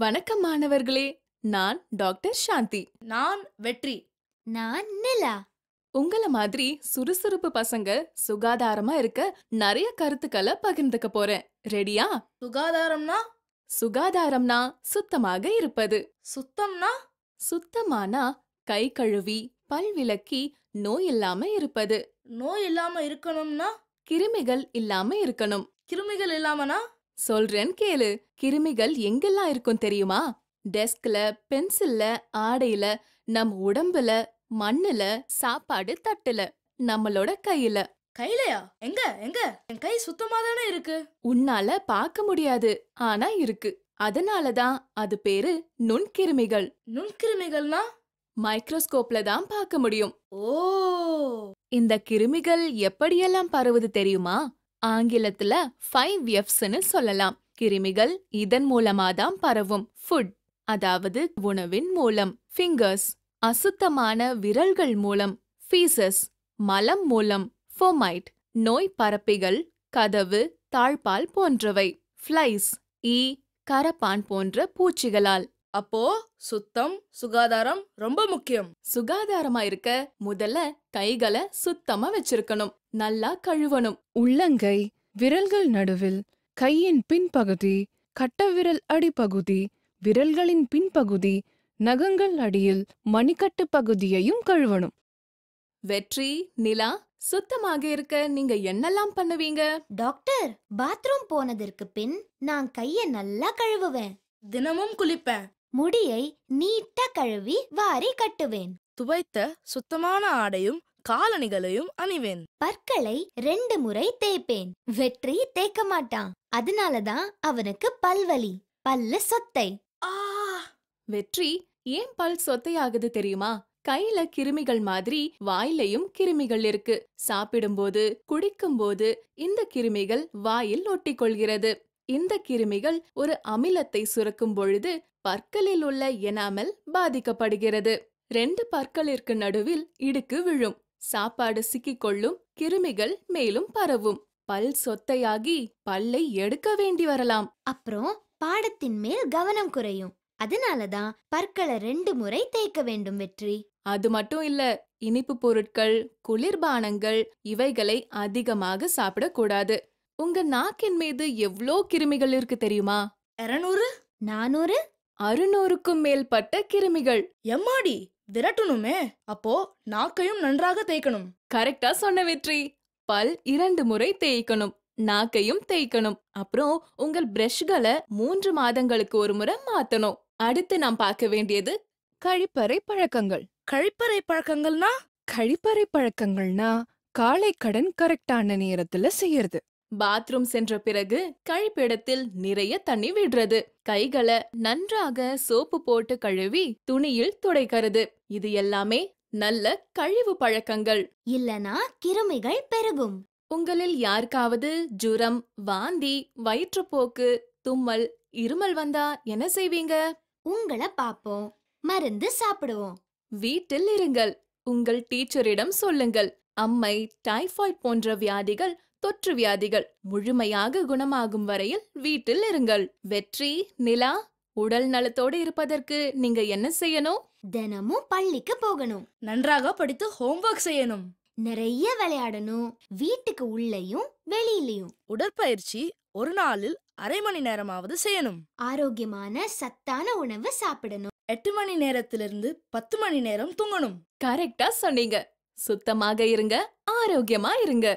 வணக்கம் மாணவர்களே நான் டாக்டர் சாந்தி நான் வெற்றி நான் நிலா உங்கள மாதிரி சுறுசுறுப்பு பசங்க சுகாதாரமா இருக்க நிறைய கருத்துக்களை பகிர்ந்துக்க போறேன் ரெடியா சுகாதாரம்னா சுகாதாரம்னா சுத்தமாக இருப்பது சுத்தம்னா சுத்தமானா கை கழுவி பல் விளக்கி நோய் இல்லாம இருப்பது நோய் இல்லாம இருக்கணும்னா கிருமிகள் இல்லாம இருக்கணும் கிருமிகள் இல்லாமனா சொல்றேன் கேளு கிருமிகள் எங்கெல்லாம் இருக்கும் தெரியுமா டெஸ்க்ல பென்சில்ல ஆடையில நம் உடம்புல மண்ணுல சாப்பாடு தட்டுல நம்மளோட கையில கையிலயா எங்க எங்க என் கை சுத்தமா தானே இருக்கு உன்னால பாக்க முடியாது ஆனா இருக்கு அதனாலதான் அது பேரு நுண்கிருமிகள் நுண்கிருமிகள்னா மைக்ரோஸ்கோப்ல தான் பார்க்க முடியும் ஓ இந்த கிருமிகள் எப்படியெல்லாம் பரவுது தெரியுமா ஆங்கிலத்துல ஃபைவ் எஃப்ஸ்னு சொல்லலாம் கிருமிகள் இதன் மூலமாதான் பரவும் ஃபுட் அதாவது உணவின் மூலம் ஃபிங்கர்ஸ் அசுத்தமான விரல்கள் மூலம் ஃபீசஸ் மலம் மூலம் ஃபோமைட் நோய் பரப்பிகள் கதவு தாழ்பால் போன்றவை ஃப்ளைஸ் ஈ கரப்பான் போன்ற பூச்சிகளால் அப்போ சுத்தம் சுகாதாரம் ரொம்ப முக்கியம் சுகாதாரமா இருக்க முதல்ல கைகளை சுத்தமா வச்சிருக்கணும் நல்லா கழுவணும் உள்ளங்கை விரல்கள் நடுவில் கையின் பின்பகுதி கட்டவிரல் அடிப்பகுதி விரல்களின் பின்பகுதி நகங்கள் அடியில் மணிக்கட்டு பகுதியையும் கழுவணும் வெற்றி நிலா சுத்தமாக இருக்க நீங்க என்னெல்லாம் பண்ணுவீங்க டாக்டர் பாத்ரூம் போனதற்கு பின் நான் கைய நல்லா கழுவுவேன் தினமும் குளிப்பேன் முடியை நீட்ட கழுவி வாரி கட்டுவேன் துவைத்த சுத்தமான ஆடையும் காலணிகளையும் அணிவேன் பற்களை ரெண்டு முறை தேய்ப்பேன் வெற்றி தேய்க்க மாட்டான் அதனாலதான் அவனுக்கு பல்வலி பல்லு சொத்தை வெற்றி ஏன் பல் சொத்தையாகுது தெரியுமா கையில கிருமிகள் மாதிரி வாயிலையும் கிருமிகள் இருக்கு சாப்பிடும்போது குடிக்கும்போது இந்த கிருமிகள் வாயில் ஒட்டிக்கொள்கிறது இந்த கிருமிகள் ஒரு அமிலத்தை சுரக்கும் பொழுது பற்களில் உள்ள எனாமல் பாதிக்கப்படுகிறது ரெண்டு பற்களிற்கு நடுவில் இடுக்கு விழும் சாப்பாடு சிக்கிக்கொள்ளும் கிருமிகள் மேலும் பரவும் பல் சொத்தையாகி பல்லை எடுக்க வேண்டி வரலாம் அப்புறம் பாடத்தின் மேல் கவனம் குறையும் அதனாலதான் பற்களை ரெண்டு முறை தேய்க்க வேண்டும் வெற்றி அது மட்டும் இல்ல இனிப்பு பொருட்கள் குளிர்பானங்கள் இவைகளை அதிகமாக சாப்பிடக்கூடாது உங்க நாக்கின் மீது எவ்ளோ கிருமிகள் இருக்கு தெரியுமா இருநூறு நானூறு அறுநூறுக்கும் மேல்பட்ட கிருமிகள் எம்மாடி விரட்டணுமே அப்போ நாக்கையும் நன்றாக தேய்க்கணும் கரெக்டா சொன்ன வெற்றி பல் இரண்டு முறை தேய்க்கணும் நாக்கையும் தேய்க்கணும் அப்புறம் உங்கள் பிரஷ்களை மூன்று மாதங்களுக்கு ஒரு முறை மாத்தணும் அடுத்து நாம் பார்க்க வேண்டியது கழிப்பறை பழக்கங்கள் கழிப்பறை பழக்கங்கள்னா கழிப்பறை பழக்கங்கள்னா காலை கடன் கரெக்டான நேரத்துல செய்யறது பாத்ரூம் சென்ற பிறகு கழிப்பிடத்தில் நிறைய தண்ணி விடுறது கைகளை நன்றாக சோப்பு போட்டு கழுவி துணியில் துடைக்கிறது இது எல்லாமே நல்ல கழிவு பழக்கங்கள் இல்லனா கிருமிகள் பெருகும் உங்களில் யாருக்காவது ஜுரம் வாந்தி வயிற்றுப்போக்கு தும்மல் இருமல் வந்தா என்ன செய்வீங்க உங்களை பாப்போம் மருந்து சாப்பிடுவோம் வீட்டில் இருங்கள் உங்கள் டீச்சரிடம் சொல்லுங்கள் அம்மை டைஃபாய்ட் போன்ற வியாதிகள் தொற்று வியாதிகள் முழுமையாக குணமாகும் வரையில் வீட்டில் இருங்கள் வெற்றி நிலா உடல் நலத்தோடு இருப்பதற்கு நீங்க என்ன செய்யணும் தினமும் பள்ளிக்கு போகணும் நன்றாக படித்து ஹோம்ஒர்க் செய்யணும் நிறைய விளையாடணும் வீட்டுக்கு உள்ளயும் வெளியிலயும் உடற்பயிற்சி ஒரு நாளில் அரை மணி நேரமாவது செய்யணும் ஆரோக்கியமான சத்தான உணவு சாப்பிடணும் எட்டு மணி நேரத்திலிருந்து பத்து மணி நேரம் தூங்கணும் கரெக்டா சொன்னீங்க சுத்தமாக இருங்க ஆரோக்கியமா இருங்க